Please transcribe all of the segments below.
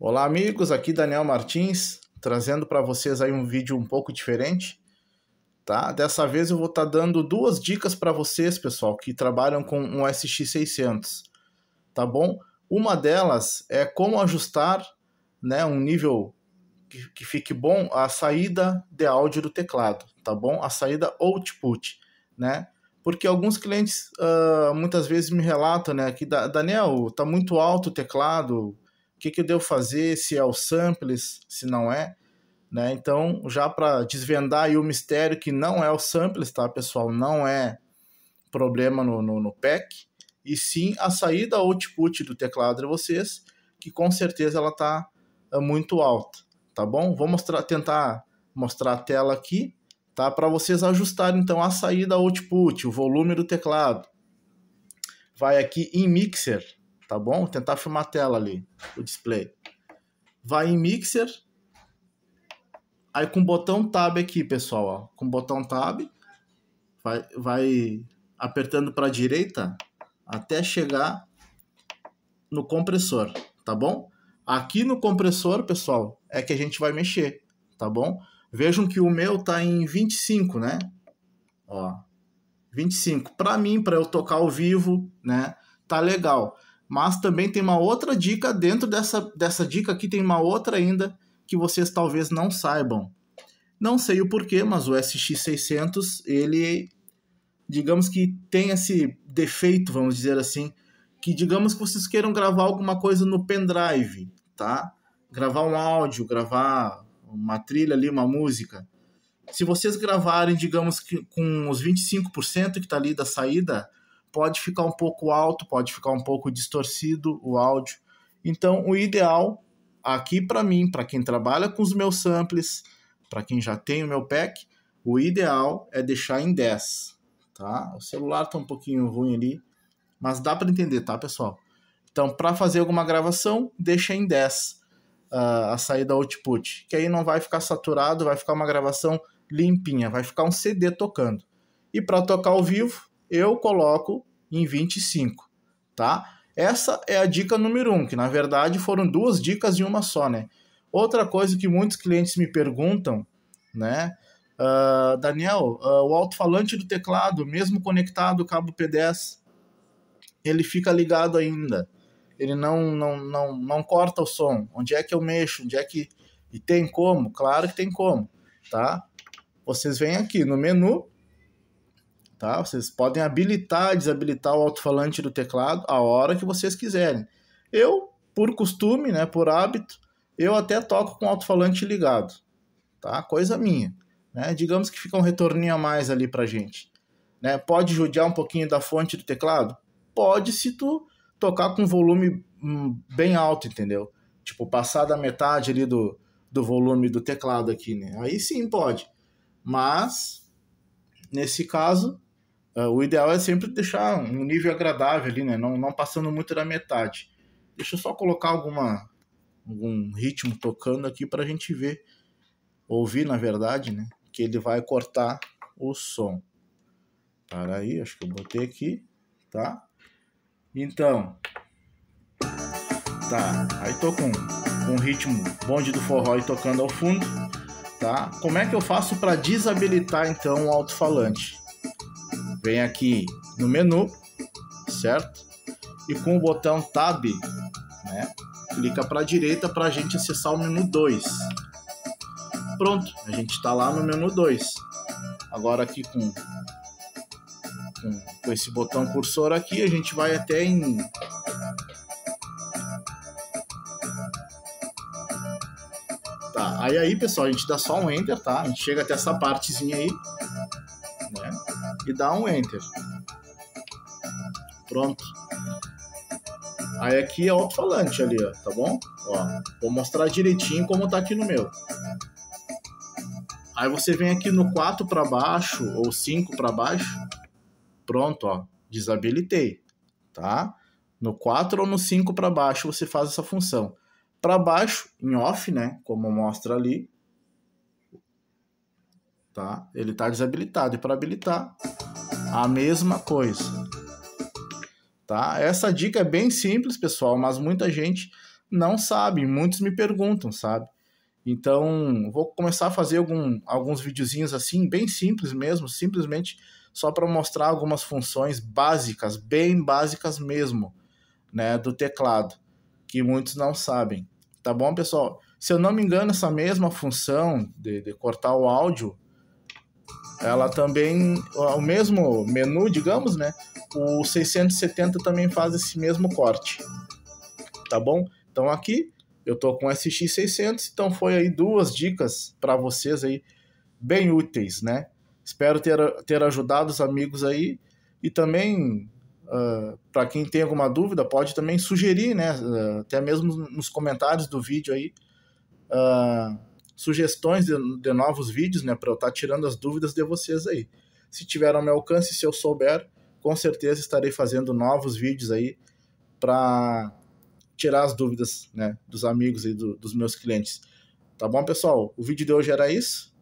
Olá, amigos. Aqui Daniel Martins, trazendo para vocês aí um vídeo um pouco diferente, tá? Dessa vez eu vou estar tá dando duas dicas para vocês, pessoal, que trabalham com um SX600, tá bom? Uma delas é como ajustar, né, um nível que, que fique bom a saída de áudio do teclado, tá bom? A saída output, né? porque alguns clientes uh, muitas vezes me relatam, né, que Daniel, tá muito alto o teclado, o que, que eu devo fazer, se é o samples, se não é. Né? Então, já para desvendar o mistério que não é o samples, tá, pessoal? Não é problema no, no, no pack, e sim a saída output do teclado de vocês, que com certeza ela está é, muito alta, tá bom? Vou mostrar, tentar mostrar a tela aqui, tá? Para vocês ajustarem então a saída output, o volume do teclado. Vai aqui em mixer, tá bom? Tentar filmar a tela ali, o display. Vai em Mixer. Aí com o botão Tab aqui, pessoal, ó, com o botão Tab, vai, vai apertando para a direita até chegar no compressor, tá bom? Aqui no compressor, pessoal, é que a gente vai mexer, tá bom? Vejam que o meu tá em 25, né? Ó, 25. Para mim, para eu tocar ao vivo, né? Tá legal. Mas também tem uma outra dica, dentro dessa, dessa dica aqui tem uma outra ainda que vocês talvez não saibam. Não sei o porquê, mas o SX600, ele, digamos que tem esse defeito, vamos dizer assim, que digamos que vocês queiram gravar alguma coisa no pendrive, tá? Gravar um áudio, gravar uma trilha ali, uma música. Se vocês gravarem, digamos que com os 25% que está ali da saída, pode ficar um pouco alto, pode ficar um pouco distorcido o áudio. Então, o ideal aqui para mim, para quem trabalha com os meus samples, para quem já tem o meu pack, o ideal é deixar em 10, tá? O celular tá um pouquinho ruim ali, mas dá para entender, tá, pessoal? Então, para fazer alguma gravação, deixa em 10 uh, ah, a saída output, que aí não vai ficar saturado, vai ficar uma gravação limpinha, vai ficar um CD tocando. E para tocar ao vivo, eu coloco em 25, tá? Essa é a dica número um, que na verdade foram duas dicas em uma só, né? Outra coisa que muitos clientes me perguntam, né? Uh, Daniel, uh, o alto-falante do teclado, mesmo conectado ao cabo P10, ele fica ligado ainda. Ele não, não, não, não corta o som. Onde é que eu mexo? Onde é que. E tem como? Claro que tem como, tá? Vocês vêm aqui no menu, tá? Vocês podem habilitar, desabilitar o alto-falante do teclado a hora que vocês quiserem. Eu, por costume, né, por hábito, eu até toco com o alto-falante ligado, tá? Coisa minha, né? Digamos que fica um retorninho a mais ali pra gente, né? Pode judiar um pouquinho da fonte do teclado? Pode se tu tocar com volume hum, bem alto, entendeu? Tipo, passar da metade ali do, do volume do teclado aqui, né? Aí sim pode. Mas, nesse caso, Uh, o ideal é sempre deixar um nível agradável ali, né? Não, não passando muito da metade. Deixa eu só colocar alguma, algum ritmo tocando aqui para a gente ver, ouvir na verdade, né? Que ele vai cortar o som. Para aí, acho que eu botei aqui, tá? Então, tá. Aí tô com, um ritmo bonde do forró e tocando ao fundo, tá? Como é que eu faço para desabilitar então o alto-falante? Vem aqui no menu, certo? E com o botão Tab, né? Clica para a direita para a gente acessar o menu 2. Pronto, a gente está lá no menu 2. Agora aqui com, com, com esse botão cursor aqui, a gente vai até em Tá, aí aí, pessoal, a gente dá só um enter, tá? A gente chega até essa partezinha aí né? E dá um enter. Pronto. Aí aqui é alto-falante ali, ó, tá bom? Ó, vou mostrar direitinho como tá aqui no meu. Aí você vem aqui no 4 para baixo ou 5 para baixo. Pronto, ó, desabilitei, tá? No 4 ou no 5 para baixo você faz essa função. Para baixo em off, né, como mostra ali, tá? Ele está desabilitado. E para habilitar, a mesma coisa. Tá? Essa dica é bem simples, pessoal, mas muita gente não sabe, muitos me perguntam, sabe? Então, vou começar a fazer algum, alguns videozinhos assim, bem simples mesmo, simplesmente só para mostrar algumas funções básicas, bem básicas mesmo, né, do teclado, que muitos não sabem. Tá bom, pessoal? Se eu não me engano, essa mesma função de, de cortar o áudio, ela também, o mesmo menu, digamos, né? O 670 também faz esse mesmo corte, tá bom? Então aqui eu tô com SX600, então foi aí duas dicas para vocês aí bem úteis, né? Espero ter, ter ajudado os amigos aí e também uh, ah, para quem tem alguma dúvida pode também sugerir, né? Uh, até mesmo nos comentários do vídeo aí. Uh, sugestões de, de novos vídeos, né, para eu estar tá tirando as dúvidas de vocês aí. Se tiver ao meu alcance, se eu souber, com certeza estarei fazendo novos vídeos aí para tirar as dúvidas, né, dos amigos e do, dos meus clientes. Tá bom, pessoal? O vídeo de hoje era isso.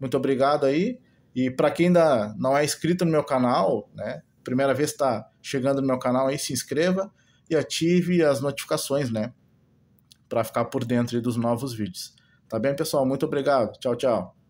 Muito obrigado aí. E para quem ainda não é inscrito no meu canal, né, primeira vez está chegando no meu canal aí, se inscreva e ative as notificações, né, para ficar por dentro dos novos vídeos. Tá bem, pessoal? Muito obrigado. Tchau, tchau.